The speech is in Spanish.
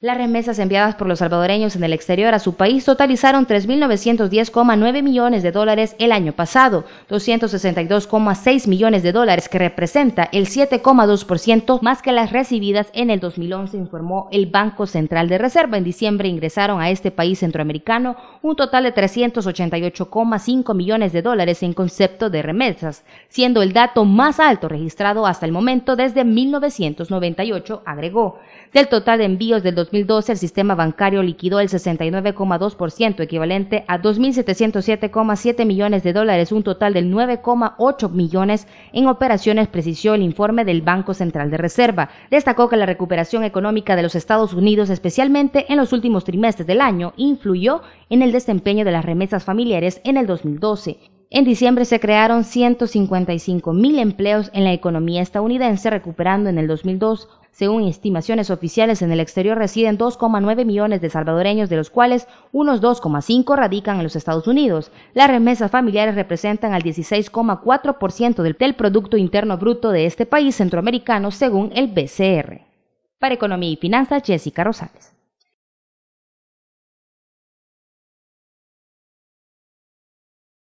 Las remesas enviadas por los salvadoreños en el exterior a su país totalizaron 3.910,9 millones de dólares el año pasado, 262,6 millones de dólares, que representa el 7,2% más que las recibidas en el 2011, informó el Banco Central de Reserva. En diciembre ingresaron a este país centroamericano un total de 388,5 millones de dólares en concepto de remesas, siendo el dato más alto registrado hasta el momento desde 1998, agregó. Del total de envíos del 2012 el sistema bancario liquidó el 69,2%, equivalente a 2.707,7 millones de dólares, un total de 9,8 millones en operaciones, precisó el informe del Banco Central de Reserva. Destacó que la recuperación económica de los Estados Unidos, especialmente en los últimos trimestres del año, influyó en el desempeño de las remesas familiares en el 2012. En diciembre se crearon 155 mil empleos en la economía estadounidense, recuperando en el 2002, según estimaciones oficiales en el exterior, residen 2,9 millones de salvadoreños, de los cuales unos 2,5 radican en los Estados Unidos. Las remesas familiares representan al 16,4% del, del Producto Interno Bruto de este país centroamericano, según el BCR. Para Economía y Finanzas, Jessica Rosales.